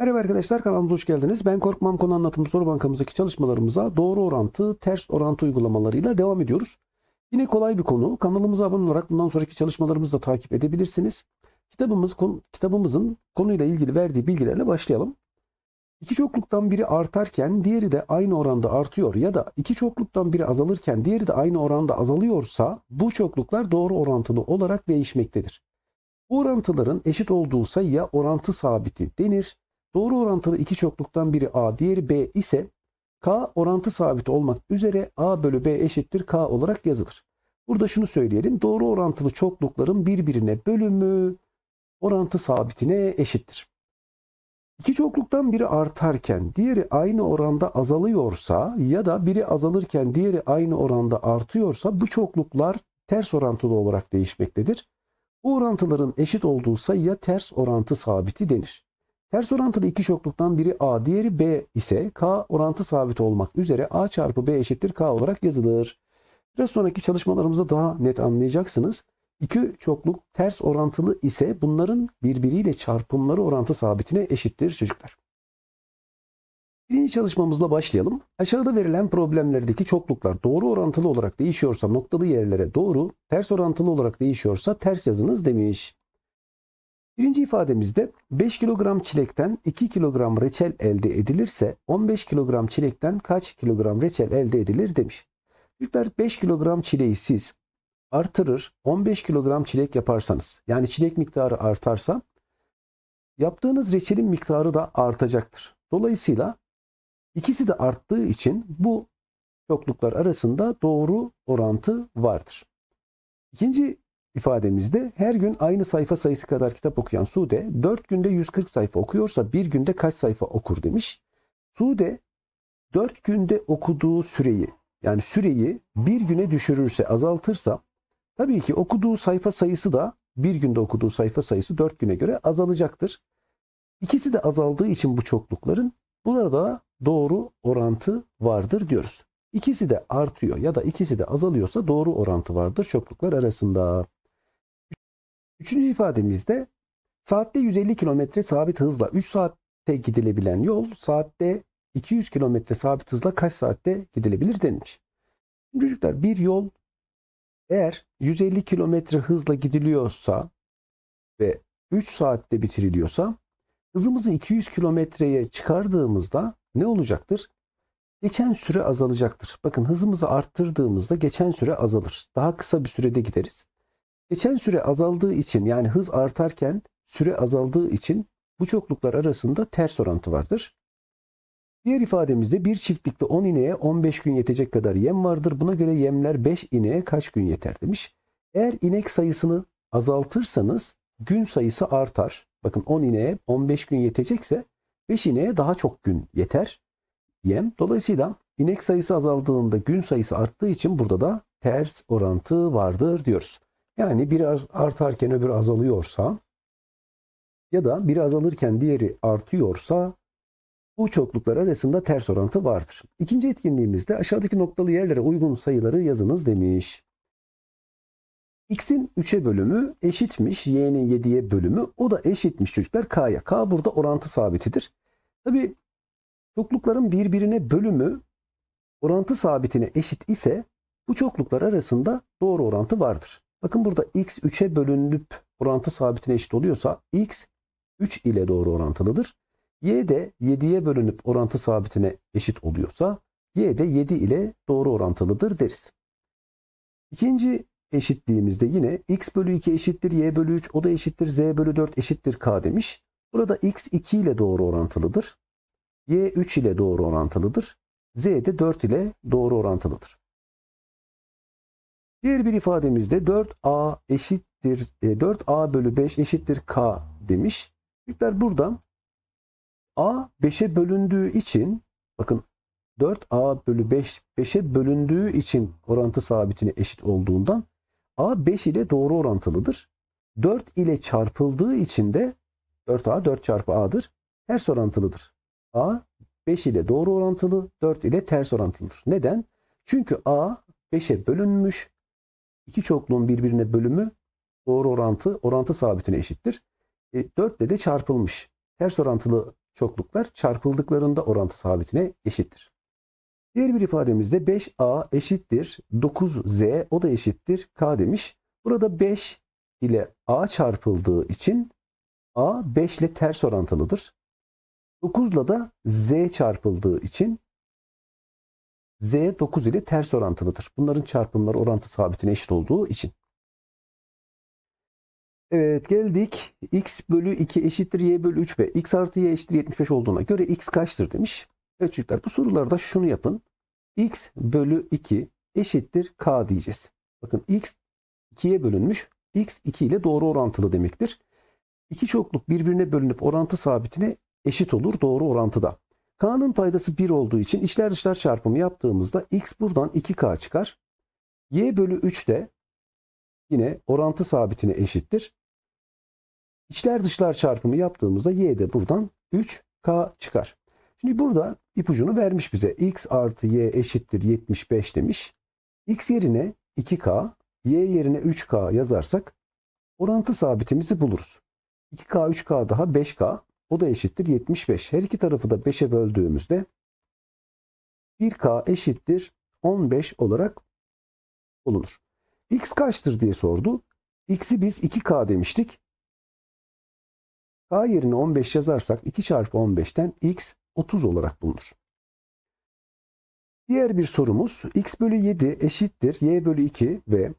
Merhaba arkadaşlar kanalımıza hoş geldiniz. Ben Korkmam Konu anlatımı Soru Bankamızdaki çalışmalarımıza doğru orantı, ters orantı uygulamalarıyla devam ediyoruz. Yine kolay bir konu. Kanalımıza abone olarak bundan sonraki çalışmalarımızı da takip edebilirsiniz. Kitabımız, konu, kitabımızın konuyla ilgili verdiği bilgilerle başlayalım. İki çokluktan biri artarken diğeri de aynı oranda artıyor ya da iki çokluktan biri azalırken diğeri de aynı oranda azalıyorsa bu çokluklar doğru orantılı olarak değişmektedir. Bu orantıların eşit olduğu sayıya orantı sabiti denir. Doğru orantılı iki çokluktan biri A, diğeri B ise K orantı sabit olmak üzere A bölü B eşittir K olarak yazılır. Burada şunu söyleyelim. Doğru orantılı çoklukların birbirine bölümü orantı sabitine eşittir. İki çokluktan biri artarken diğeri aynı oranda azalıyorsa ya da biri azalırken diğeri aynı oranda artıyorsa bu çokluklar ters orantılı olarak değişmektedir. Bu orantıların eşit olduğu sayıya ters orantı sabiti denir. Ters orantılı iki çokluktan biri A, diğeri B ise K orantı sabit olmak üzere A çarpı B eşittir K olarak yazılır. Biraz sonraki çalışmalarımızda daha net anlayacaksınız. İki çokluk ters orantılı ise bunların birbiriyle çarpımları orantı sabitine eşittir çocuklar. Birinci çalışmamızla başlayalım. Aşağıda verilen problemlerdeki çokluklar doğru orantılı olarak değişiyorsa noktalı yerlere doğru, ters orantılı olarak değişiyorsa ters yazınız demiş. Birinci ifademizde 5 kilogram çilekten 2 kilogram reçel elde edilirse 15 kilogram çilekten kaç kilogram reçel elde edilir demiş. Çocuklar 5 kilogram çileği siz artırır 15 kilogram çilek yaparsanız yani çilek miktarı artarsa yaptığınız reçelin miktarı da artacaktır. Dolayısıyla ikisi de arttığı için bu çokluklar arasında doğru orantı vardır. İkinci ifademizde her gün aynı sayfa sayısı kadar kitap okuyan Sude 4 günde 140 sayfa okuyorsa bir günde kaç sayfa okur demiş. Sude 4 günde okuduğu süreyi yani süreyi bir güne düşürürse azaltırsa tabii ki okuduğu sayfa sayısı da bir günde okuduğu sayfa sayısı 4 güne göre azalacaktır. İkisi de azaldığı için bu çoklukların burada doğru orantı vardır diyoruz. İkisi de artıyor ya da ikisi de azalıyorsa doğru orantı vardır çokluklar arasında. Üçüncü ifademizde saatte 150 km sabit hızla 3 saatte gidilebilen yol saatte 200 km sabit hızla kaç saatte gidilebilir denilmiş. Çocuklar bir yol eğer 150 km hızla gidiliyorsa ve 3 saatte bitiriliyorsa hızımızı 200 kilometreye çıkardığımızda ne olacaktır? Geçen süre azalacaktır. Bakın hızımızı arttırdığımızda geçen süre azalır. Daha kısa bir sürede gideriz. Geçen süre azaldığı için yani hız artarken süre azaldığı için bu çokluklar arasında ters orantı vardır. Diğer ifademizde bir çiftlikte 10 ineğe 15 gün yetecek kadar yem vardır. Buna göre yemler 5 ineğe kaç gün yeter demiş. Eğer inek sayısını azaltırsanız gün sayısı artar. Bakın 10 ineğe 15 gün yetecekse 5 ineğe daha çok gün yeter yem. Dolayısıyla inek sayısı azaldığında gün sayısı arttığı için burada da ters orantı vardır diyoruz. Yani biraz artarken öbür azalıyorsa ya da biri azalırken diğeri artıyorsa bu çokluklar arasında ters orantı vardır. İkinci etkinliğimizde aşağıdaki noktalı yerlere uygun sayıları yazınız demiş. X'in 3'e bölümü eşitmiş Y'nin 7'ye bölümü o da eşitmiş çocuklar K'ya. K burada orantı sabitidir. Tabi çoklukların birbirine bölümü orantı sabitine eşit ise bu çokluklar arasında doğru orantı vardır. Bakın burada x 3'e bölünüp orantı sabitine eşit oluyorsa x 3 ile doğru orantılıdır. y de 7'ye bölünüp orantı sabitine eşit oluyorsa y de 7 ile doğru orantılıdır deriz. İkinci eşitliğimizde yine x bölü 2 eşittir y bölü 3 o da eşittir z bölü 4 eşittir k demiş. Burada x 2 ile doğru orantılıdır. y 3 ile doğru orantılıdır. z de 4 ile doğru orantılıdır. Diğer bir ifademizde 4a eşittir 4a e, bölü 5 eşittir k demiş. Büyükler burada a 5'e bölündüğü için bakın 4a bölü 5 5'e bölündüğü için orantı sabitine eşit olduğundan a 5 ile doğru orantılıdır. 4 ile çarpıldığı için de 4a 4 çarpı a'dır. Ters orantılıdır. a 5 ile doğru orantılı 4 ile ters orantılıdır. Neden? Çünkü a 5'e bölünmüş. İki çokluğun birbirine bölümü doğru orantı, orantı sabitine eşittir. E, 4 ile de çarpılmış. Ters orantılı çokluklar çarpıldıklarında orantı sabitine eşittir. Diğer bir ifademizde 5a eşittir 9z o da eşittir k demiş. Burada 5 ile a çarpıldığı için a 5 ile ters orantılıdır. 9 ile de z çarpıldığı için Z 9 ile ters orantılıdır. Bunların çarpımları orantı sabitine eşit olduğu için. Evet geldik. X bölü 2 eşittir Y bölü 3 ve X artı Y eşittir 75 olduğuna göre X kaçtır demiş. Evet çocuklar bu sorularda şunu yapın. X bölü 2 eşittir K diyeceğiz. Bakın X 2'ye bölünmüş. X 2 ile doğru orantılı demektir. İki çokluk birbirine bölünüp orantı sabitine eşit olur doğru orantıda. K'nın paydası 1 olduğu için içler dışlar çarpımı yaptığımızda x buradan 2K çıkar. Y bölü 3 de yine orantı sabitine eşittir. İçler dışlar çarpımı yaptığımızda y de buradan 3K çıkar. Şimdi burada ipucunu vermiş bize. x artı y eşittir 75 demiş. x yerine 2K, y yerine 3K yazarsak orantı sabitimizi buluruz. 2K, 3K daha 5K. Bu da eşittir 75. Her iki tarafı da 5'e böldüğümüzde 1K eşittir 15 olarak bulunur. X kaçtır diye sordu. X'i biz 2K demiştik. K yerine 15 yazarsak 2 çarpı 15'ten X 30 olarak bulunur. Diğer bir sorumuz x bölü 7 eşittir y bölü 2 ve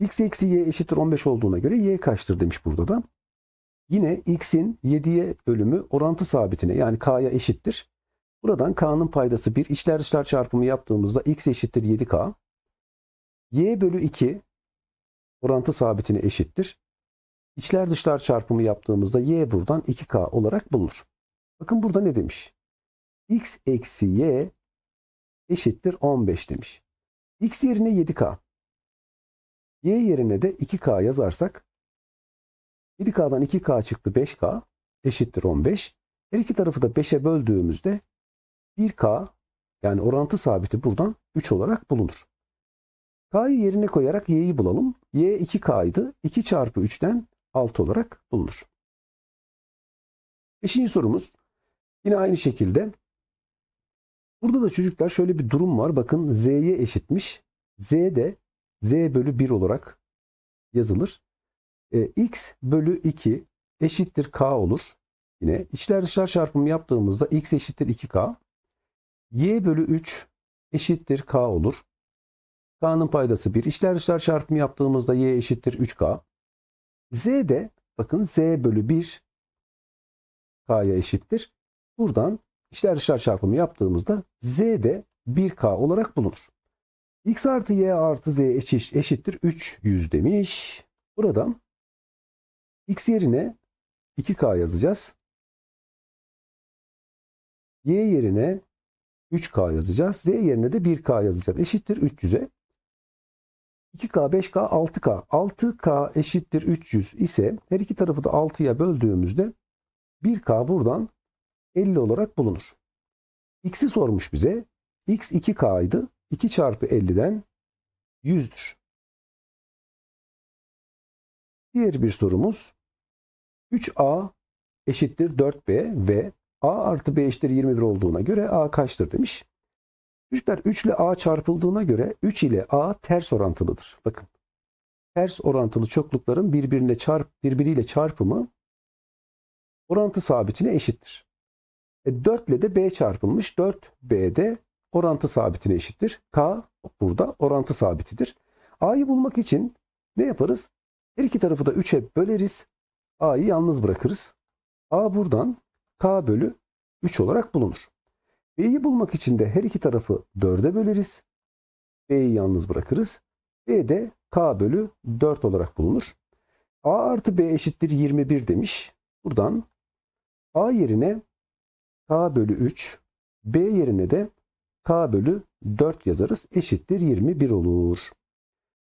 x eksi y eşittir 15 olduğuna göre y kaçtır demiş burada da. Yine x'in 7'ye bölümü orantı sabitine yani k'ya eşittir. Buradan k'nın paydası 1. İçler dışlar çarpımı yaptığımızda x eşittir 7k. y bölü 2 orantı sabitine eşittir. İçler dışlar çarpımı yaptığımızda y buradan 2k olarak bulunur. Bakın burada ne demiş? x eksi y eşittir 15 demiş. x yerine 7k. y yerine de 2k yazarsak 7K'dan 2K çıktı 5K eşittir 15. Her iki tarafı da 5'e böldüğümüzde 1K yani orantı sabiti buradan 3 olarak bulunur. K'yı yerine koyarak Y'yi bulalım. Y 2K idi. 2 çarpı 3'ten 6 olarak bulunur. Beşinci sorumuz. Yine aynı şekilde. Burada da çocuklar şöyle bir durum var. Bakın Z'ye eşitmiş. Z de Z bölü 1 olarak yazılır e, x bölü 2 eşittir k olur. Yine içler dışlar çarpımı yaptığımızda x eşittir 2k. y bölü 3 eşittir k olur. k'nın paydası 1. İçler dışlar çarpımı yaptığımızda y eşittir 3k. z de bakın z bölü 1 k'ya eşittir. Buradan içler dışlar çarpımı yaptığımızda z de 1k olarak bulunur. x artı y artı z eşittir 300 demiş. Buradan X yerine 2K yazacağız. Y yerine 3K yazacağız. Z yerine de 1K yazacağız. Eşittir 300'e. 2K, 5K, 6K. 6K eşittir 300 ise her iki tarafı da 6'ya böldüğümüzde 1K buradan 50 olarak bulunur. X'i sormuş bize. X 2K idi. 2 çarpı 50'den 100'dür. Diğer bir sorumuz 3A eşittir 4B ve A artı B eşittir 21 olduğuna göre A kaçtır demiş. Çocuklar 3 ile A çarpıldığına göre 3 ile A ters orantılıdır. Bakın ters orantılı çoklukların birbirine çarp, birbiriyle çarpımı orantı sabitine eşittir. E 4 ile de B çarpılmış. 4B de orantı sabitine eşittir. K burada orantı sabitidir. A'yı bulmak için ne yaparız? Her iki tarafı da 3'e böleriz. A'yı yalnız bırakırız. A buradan K bölü 3 olarak bulunur. B'yi bulmak için de her iki tarafı 4'e böleriz. B'yi yalnız bırakırız. B de K bölü 4 olarak bulunur. A artı B eşittir 21 demiş. Buradan A yerine K bölü 3, B yerine de K bölü 4 yazarız. Eşittir 21 olur.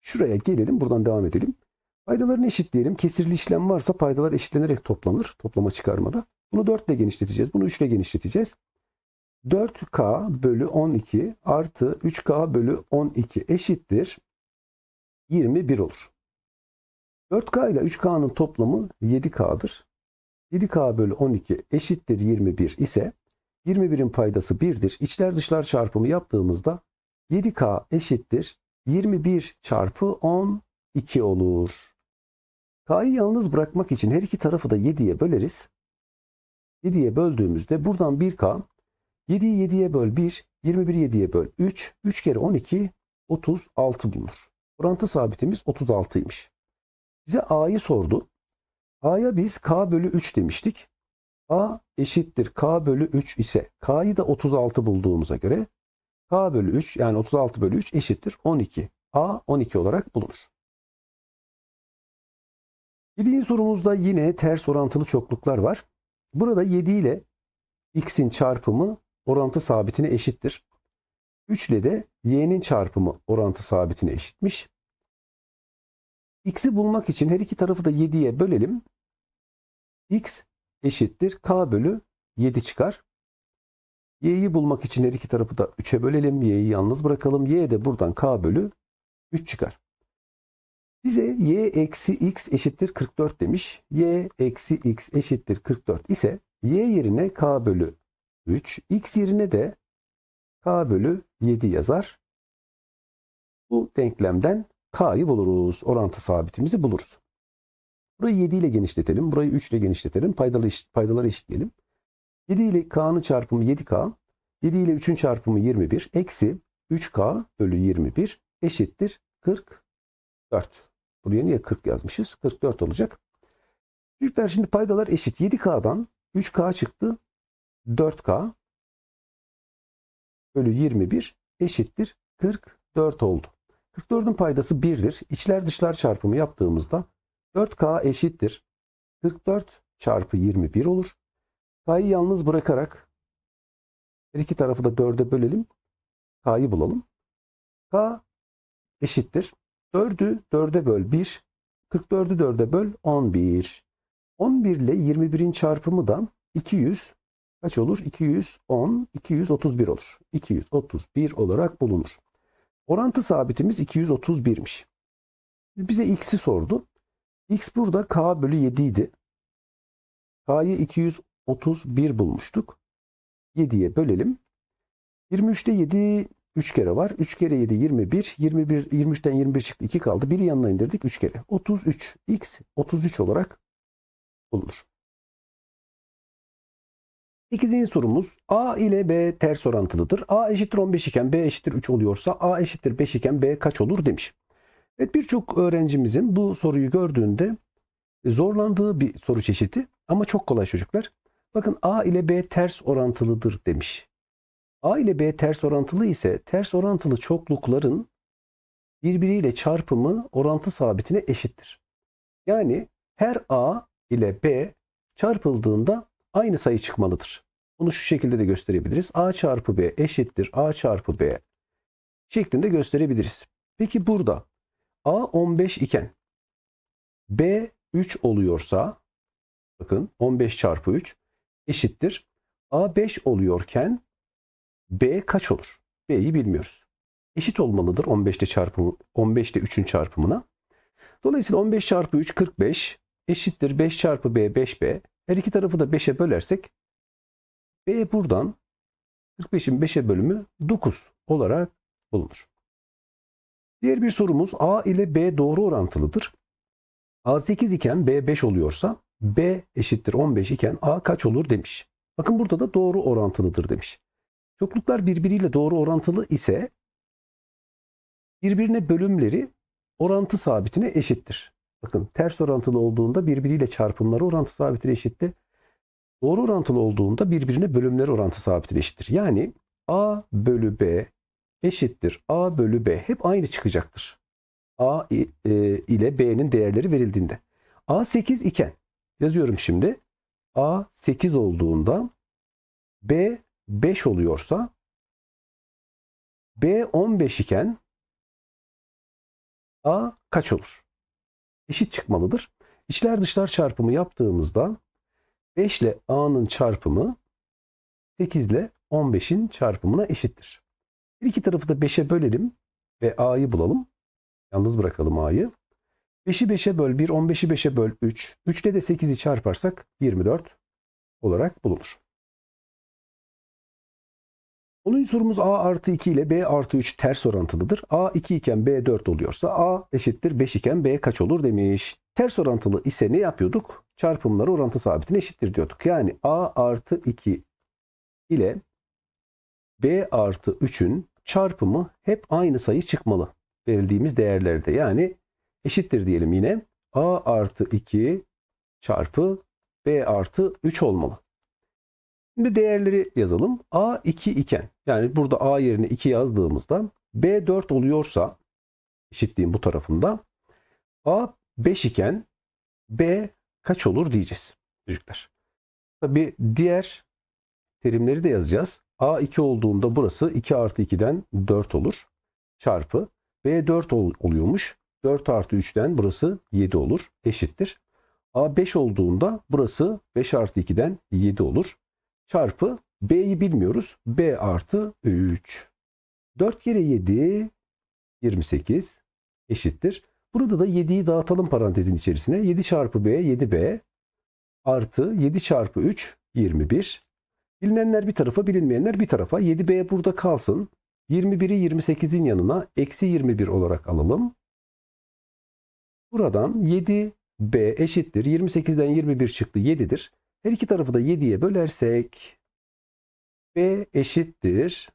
Şuraya gelelim buradan devam edelim. Paydalarını eşitleyelim. Kesirli işlem varsa paydalar eşitlenerek toplanır toplama çıkarmada. Bunu 4 ile genişleteceğiz. Bunu 3 ile genişleteceğiz. 4K bölü 12 artı 3K bölü 12 eşittir 21 olur. 4K ile 3K'nın toplamı 7K'dır. 7K bölü 12 eşittir 21 ise 21'in paydası 1'dir. İçler dışlar çarpımı yaptığımızda 7K eşittir 21 çarpı 12 olur. K'yı yalnız bırakmak için her iki tarafı da 7'ye böleriz. 7'ye böldüğümüzde buradan 1K 7'yi 7'ye böl 1, 21'i 7'ye böl 3, 3 kere 12, 36 bulunur. Orantı sabitimiz 36'ymış. Bize A'yı sordu. A'ya biz K bölü 3 demiştik. A eşittir K bölü 3 ise K'yı da 36 bulduğumuza göre K bölü 3 yani 36 bölü 3 eşittir 12. A 12 olarak bulunur. Yediğin sorumuzda yine ters orantılı çokluklar var. Burada 7 ile x'in çarpımı orantı sabitine eşittir. 3 ile de y'nin çarpımı orantı sabitine eşitmiş. x'i bulmak için her iki tarafı da 7'ye bölelim. x eşittir k bölü 7 çıkar. y'yi bulmak için her iki tarafı da 3'e bölelim. y'yi yalnız bırakalım. y de buradan k bölü 3 çıkar. Bize y eksi x eşittir 44 demiş. y eksi x eşittir 44 ise y yerine k bölü 3, x yerine de k bölü 7 yazar. Bu denklemden k'yı buluruz. Orantı sabitimizi buluruz. Burayı 7 ile genişletelim. Burayı 3 ile genişletelim. Paydalı, paydaları eşitleyelim. 7 ile k'nın çarpımı 7k. 7 ile 3'ün çarpımı 21. Eksi 3k bölü 21 eşittir 44. Buraya niye 40 yazmışız? 44 olacak. Büyükler şimdi paydalar eşit. 7K'dan 3K çıktı. 4K bölü 21 eşittir 44 oldu. 44'ün paydası 1'dir. İçler dışlar çarpımı yaptığımızda 4K eşittir. 44 çarpı 21 olur. K'yı yalnız bırakarak her iki tarafı da 4'e bölelim. K'yı bulalım. K eşittir. 4'ü 4'e böl 1. 44'ü 4'e böl 11. 11 ile 21'in çarpımı da 200 kaç olur? 210, 231 olur. 231 olarak bulunur. Orantı sabitimiz 231'miş. Bize x'i sordu. x burada k bölü 7 idi. k'yı 231 bulmuştuk. 7'ye bölelim. 23'te 7 3 kere var. 3 kere 7 21. 21 23'ten 21 çıktı. 2 kaldı. Bir yanına indirdik 3 kere. 33. X 33 olarak bulunur. İkinci sorumuz A ile B ters orantılıdır. A eşittir 15 iken B eşittir 3 oluyorsa A eşittir 5 iken B kaç olur demiş. Evet birçok öğrencimizin bu soruyu gördüğünde zorlandığı bir soru çeşidi ama çok kolay çocuklar. Bakın A ile B ters orantılıdır demiş. A ile B ters orantılı ise ters orantılı çoklukların birbiriyle çarpımı orantı sabitine eşittir. Yani her A ile B çarpıldığında aynı sayı çıkmalıdır. Bunu şu şekilde de gösterebiliriz. A çarpı B eşittir A çarpı B şeklinde gösterebiliriz. Peki burada A 15 iken B 3 oluyorsa bakın 15 çarpı 3 eşittir. A 5 oluyorken B kaç olur? B'yi bilmiyoruz. Eşit olmalıdır 15'te çarpımı 15'te 3'ün çarpımına. Dolayısıyla 15 çarpı 3 45 eşittir 5 çarpı B 5B. Her iki tarafı da 5'e bölersek B buradan 45'in 5'e bölümü 9 olarak bulunur. Diğer bir sorumuz A ile B doğru orantılıdır. A 8 iken B 5 oluyorsa B eşittir 15 iken A kaç olur demiş. Bakın burada da doğru orantılıdır demiş. Çokluklar birbiriyle doğru orantılı ise birbirine bölümleri orantı sabitine eşittir. Bakın ters orantılı olduğunda birbiriyle çarpımları orantı sabitine eşittir. Doğru orantılı olduğunda birbirine bölümleri orantı sabitine eşittir. Yani A bölü B eşittir. A bölü B hep aynı çıkacaktır. A e, e, ile B'nin değerleri verildiğinde. A 8 iken yazıyorum şimdi. A 8 olduğunda B 5 oluyorsa B 15 iken A kaç olur? Eşit çıkmalıdır. İçler dışlar çarpımı yaptığımızda 5 ile A'nın çarpımı 8 ile 15'in çarpımına eşittir. Bir iki tarafı da 5'e bölelim ve A'yı bulalım. Yalnız bırakalım A'yı. 5'i 5'e böl 1, 15'i 5'e böl 3. 3 ile de 8'i çarparsak 24 olarak bulunur. Onun sorumuz A artı 2 ile B artı 3 ters orantılıdır. A 2 iken B 4 oluyorsa A eşittir 5 iken B kaç olur demiş. Ters orantılı ise ne yapıyorduk? Çarpımları orantı sabitine eşittir diyorduk. Yani A artı 2 ile B artı 3'ün çarpımı hep aynı sayı çıkmalı. Verildiğimiz değerlerde yani eşittir diyelim yine. A artı 2 çarpı B artı 3 olmalı. Şimdi değerleri yazalım. A 2 iken yani burada A yerine 2 yazdığımızda B 4 oluyorsa eşitliğin bu tarafında A 5 iken B kaç olur diyeceğiz çocuklar. Tabi diğer terimleri de yazacağız. A 2 olduğunda burası 2 artı 2'den 4 olur. Çarpı B 4 oluyormuş. 4 artı 3'ten burası 7 olur. Eşittir. A 5 olduğunda burası 5 artı 2'den 7 olur çarpı B'yi bilmiyoruz. B artı 3. 4 kere 7 28 eşittir. Burada da 7'yi dağıtalım parantezin içerisine. 7 çarpı B 7B artı 7 çarpı 3 21. Bilinenler bir tarafa bilinmeyenler bir tarafa. 7B burada kalsın. 21'i 28'in yanına eksi 21 olarak alalım. Buradan 7B eşittir. 28'den 21 çıktı 7'dir. Her iki tarafı da 7'ye bölersek B eşittir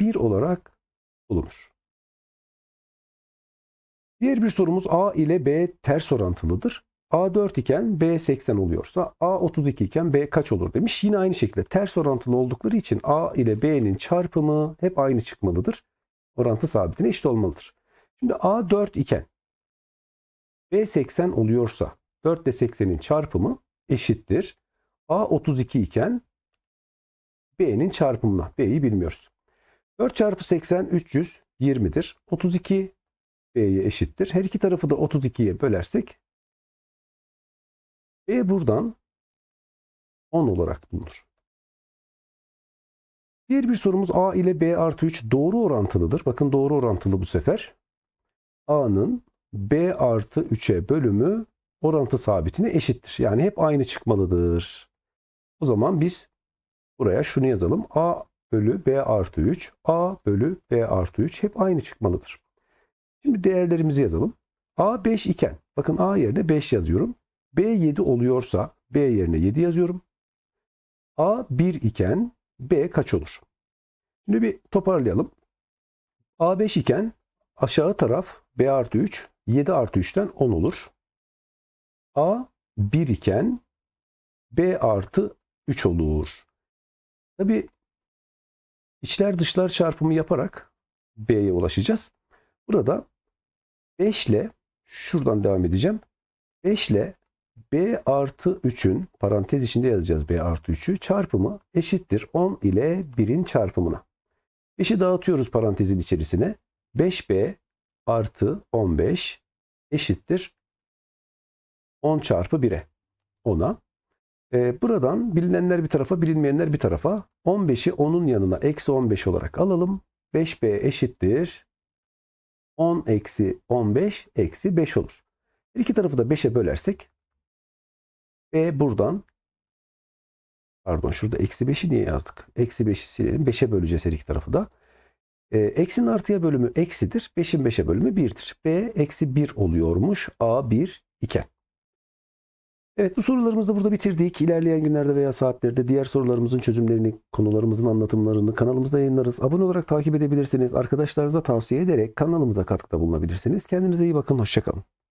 1 olarak bulunur. Diğer bir sorumuz A ile B ters orantılıdır. A 4 iken B 80 oluyorsa A 32 iken B kaç olur demiş. Yine aynı şekilde ters orantılı oldukları için A ile B'nin çarpımı hep aynı çıkmalıdır. Orantı sabitine eşit olmalıdır. Şimdi A 4 iken B 80 oluyorsa 4 ile 80'in çarpımı eşittir. A 32 iken B'nin çarpımına. B'yi bilmiyoruz. 4 çarpı 80 320'dir. 32 B'ye eşittir. Her iki tarafı da 32'ye bölersek B buradan 10 olarak bulunur. Diğer bir sorumuz A ile B artı 3 doğru orantılıdır. Bakın doğru orantılı bu sefer. A'nın B artı 3'e bölümü orantı sabitine eşittir. Yani hep aynı çıkmalıdır. O zaman biz buraya şunu yazalım. A bölü B artı 3. A bölü B artı 3 hep aynı çıkmalıdır. Şimdi değerlerimizi yazalım. A 5 iken bakın A yerine 5 yazıyorum. B 7 oluyorsa B yerine 7 yazıyorum. A 1 iken B kaç olur? Şimdi bir toparlayalım. A 5 iken aşağı taraf B artı 3 7 artı 3'ten 10 olur. A 1 iken B artı 3 olur. Tabi içler dışlar çarpımı yaparak B'ye ulaşacağız. Burada 5 ile şuradan devam edeceğim. 5 ile B artı 3'ün parantez içinde yazacağız B artı 3'ü çarpımı eşittir 10 ile 1'in çarpımına. 5'i dağıtıyoruz parantezin içerisine. 5B artı 15 eşittir 10 çarpı 1'e 10'a. E, buradan bilinenler bir tarafa bilinmeyenler bir tarafa 15'i 10'un yanına eksi 15 olarak alalım. 5b eşittir 10 eksi 15 eksi 5 olur. Her iki tarafı da 5'e bölersek b buradan pardon şurada eksi 5'i niye yazdık? Eksi 5'i silelim 5'e böleceğiz her iki tarafı da. E, eksinin artıya bölümü eksidir. 5'in 5'e bölümü 1'dir. b eksi 1 oluyormuş. a 1 iken. Evet bu sorularımızı da burada bitirdik. İlerleyen günlerde veya saatlerde diğer sorularımızın çözümlerini, konularımızın anlatımlarını kanalımızda yayınlarız. Abone olarak takip edebilirsiniz. Arkadaşlarınıza tavsiye ederek kanalımıza katkıda bulunabilirsiniz. Kendinize iyi bakın. Hoşçakalın.